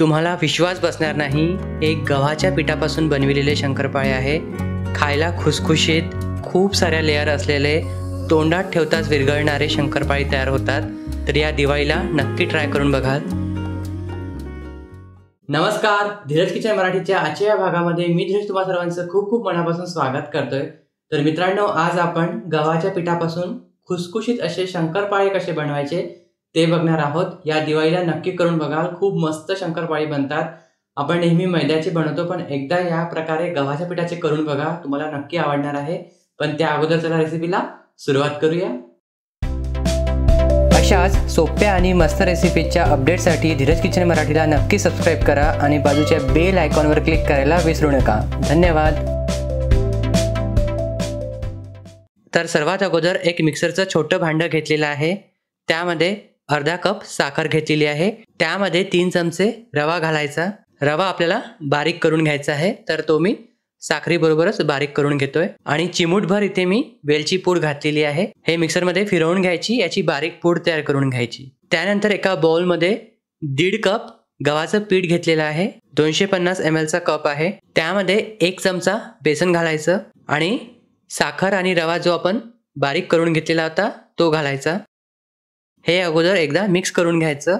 तुम्हाला विश्वास बसणार नाही एक गव्हाच्या पिठापासून बनविलेले शंकरपाळे आहे खायला खुसखुशीत खूप साऱ्या लेअर असलेले तोंडात ठेवताच विरघळणारे शंकरपाळे तयार होतात तर या दिवाळीला नक्की ट्राय करून बघा नमस्कार धीरज किचन मराठीच्या आजच्या या भागामध्ये मी धीरज तुम्हा सर्वांचं खूप खूप मनापासून स्वागत करतोय तर मित्रांनो आज आपण गव्हाच्या पिठापासून खुसखुशीत असे शंकरपाळे कसे बनवायचे ते बघणार आहोत या दिवाळीला नक्की करून बघा खूप मस्त शंकरपाळी बनतात आपण नेहमी मैद्याची बनवतो पण एकदा या प्रकारे गव्हाच्या पिठाचे करून बघा तुम्हाला नक्की आवडणार आहे पण त्या अगोदर चला रेसिपीला सुरुवात करूया अशाच सोप्या आणि मस्त रेसिपीच्या अपडेटसाठी धीरज किचन मराठीला नक्की सबस्क्राईब करा आणि बाजूच्या बेल आयकॉनवर क्लिक करायला विसरू नका धन्यवाद तर सर्वात अगोदर एक मिक्सरचं छोटं भांडं घेतलेलं आहे त्यामध्ये अर्धा कप साखर घेतलेली आहे त्यामध्ये तीन चमचे रवा घालायचा रवा आपल्याला बारीक करून घ्यायचा आहे तर तो मी साखरीबरोबरच बारीक करून घेतोय आणि चिमूटभर इथे मी वेलची पूड घातलेली आहे हे मिक्सरमध्ये फिरवून घ्यायची याची बारीक पूड तयार करून घ्यायची त्यानंतर एका बाउलमध्ये दीड कप गव्हाचं पीठ घेतलेलं आहे दोनशे पन्नास एम एलचा कप आहे त्यामध्ये एक चमचा बेसन घालायचं आणि साखर आणि रवा जो आपण बारीक करून घेतलेला होता तो घालायचा हे अगोदर एकदा मिक्स करून घ्यायचं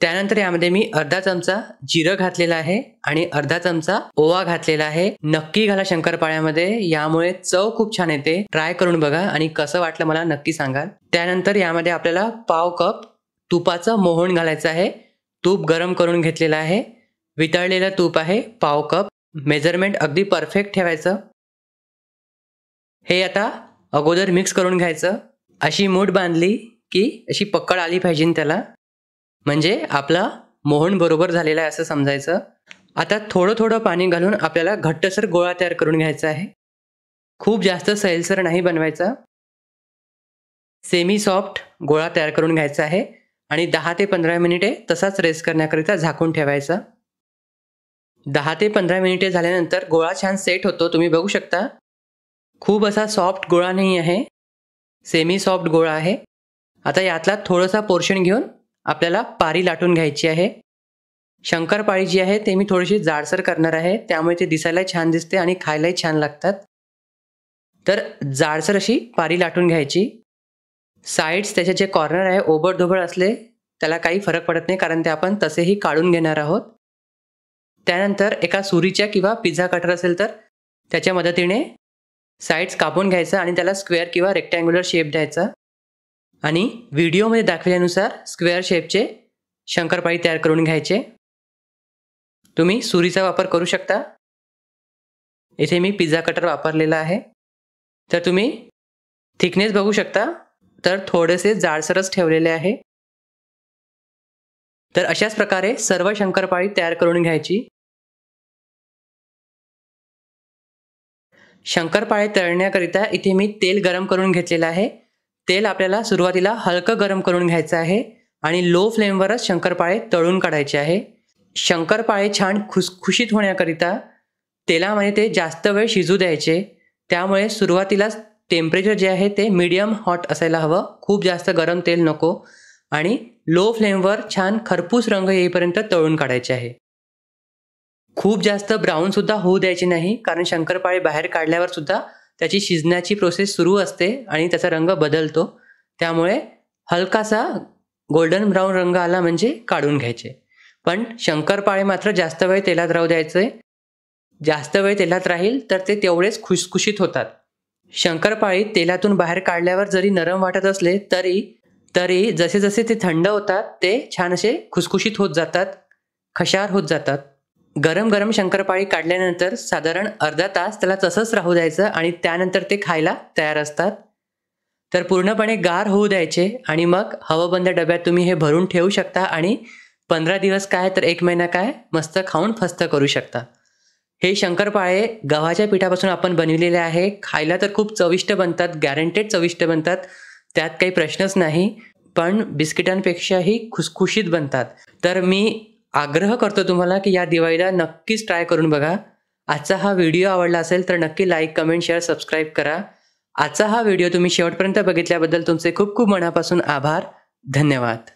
त्यानंतर यामध्ये मी अर्धा चमचा जिरं घातलेला आहे आणि अर्धा चमचा ओवा घातलेला आहे नक्की घाला शंकरपाळ्यामध्ये यामुळे चव खूप छान येते ट्राय करून बघा आणि कसं वाटलं मला नक्की सांगाल त्यानंतर यामध्ये आपल्याला पाव कप तुपाचं मोहन घालायचं आहे तूप गरम करून घेतलेलं आहे वितळलेलं तूप आहे पाव कप मेजरमेंट अगदी परफेक्ट ठेवायचं हे आता अगोदर मिक्स करून घ्यायचं अशी मूठ बांधली की अशी पकड आली पाहिजे त्याला म्हणजे आपला मोहन बरोबर झालेला आहे असं समजायचं आता थोडं थोडं पाणी घालून आपल्याला घट्टसर गोळा तयार करून घ्यायचा आहे खूप जास्त सैलसर नाही बनवायचा सेमी सॉफ्ट गोळा तयार करून घ्यायचा आहे आणि दहा ते पंधरा मिनिटे तसाच रेस्ट करण्याकरिता झाकून ठेवायचा दहा ते पंधरा मिनिटे झाल्यानंतर गोळा छान सेट होतो तुम्ही बघू शकता खूप असा सॉफ्ट गोळा नाही आहे सेमी सॉफ्ट गोळा आहे आता यातला थोडंसं पोर्शन घेऊन आपल्याला पारी लाटून घ्यायची आहे शंकरपाळी जी आहे ते मी थोडीशी जाडसर करणार आहे त्यामुळे ते दिसायला छान दिसते आणि खायलाही छान लागतात तर जाडसर अशी पारी लाटून घ्यायची साईड्स त्याचे जे कॉर्नर आहे ओबडधोबड असले त्याला काही फरक पडत नाही कारण ते आपण तसेही काढून घेणार आहोत त्यानंतर एका सुरीच्या किंवा पिझ्झा कटर असेल तर त्याच्या मदतीने साईड्स कापून घ्यायचा आणि त्याला स्क्वेअर किंवा रेक्टँग्युलर शेप द्यायचा आणि व्हिडिओमध्ये दाखवल्यानुसार स्क्वेअर शेपचे शंकरपाळी तयार करून घ्यायचे तुम्ही सुरीचा वापर करू शकता इथे मी पिझ्झा कटर वापरलेला आहे तर तुम्ही थिकनेस बघू शकता तर थोडेसे जाडसरच ठेवलेले आहे तर अशाच प्रकारे सर्व शंकरपाळी तयार करून घ्यायची शंकरपाळे तळण्याकरिता इथे मी तेल गरम करून घेतलेलं आहे तेल आपल्याला सुरुवातीला हलकं गरम करून घ्यायचं आहे आणि लो फ्लेमवरच शंकरपाळे तळून काढायचे आहे शंकरपाळे छान खुसखुशीत होण्याकरिता तेलामध्ये ते जास्त वेळ शिजू द्यायचे त्यामुळे सुरुवातीलाच टेम्परेचर जे आहे ते मीडियम हॉट असायला हवं खूप जास्त गरम तेल नको आणि लो फ्लेमवर छान खरपूस रंग येईपर्यंत तळून काढायचे आहे खूप जास्त सुद्धा होऊ द्यायचे नाही कारण शंकरपाळे बाहेर काढल्यावर सुद्धा त्याची शिजण्याची प्रोसेस सुरू असते आणि त्याचा रंग बदलतो त्यामुळे हलकासा गोल्डन ब्राऊन रंग आला म्हणजे काढून घ्यायचे पण शंकरपाळे मात्र जास्त वेळ तेलात राहू द्यायचे जास्त वेळ तेलात राहील तर ते तेवढेच खुशखुशीत होतात शंकरपाळी तेलातून बाहेर काढल्यावर जरी नरम वाटत असले तरी तरी जसे जसे ते थंड होतात ते छान असे खुसखुशीत होत जातात खशार होत जातात गरम गरम शंकरपाळी काढल्यानंतर साधारण अर्धा तास त्याला तसंच राहू द्यायचं आणि त्यानंतर ते खायला तयार असतात तर पूर्णपणे गार होऊ द्यायचे आणि मग हवाबंद डब्यात तुम्ही हे भरून ठेवू शकता आणि पंधरा दिवस काय तर एक महिना काय मस्त खाऊन फस्त करू शकता हे शंकरपाळे गव्हाच्या पिठापासून आपण बनविलेले आहे खायला तर खूप चविष्ट बनतात गॅरंटेड चविष्ट बनतात त्यात काही प्रश्नच नाही पण बिस्किटांपेक्षाही खुसखुशीत बनतात तर मी आग्रह करतो तुम्हाला की या दिवाळीला नक्कीच ट्राय करून बघा आजचा हा व्हिडिओ आवडला असेल तर नक्की लाईक कमेंट शेअर सबस्क्राईब करा आजचा हा व्हिडिओ तुम्ही शेवटपर्यंत बघितल्याबद्दल तुमचे खूप खूप मनापासून आभार धन्यवाद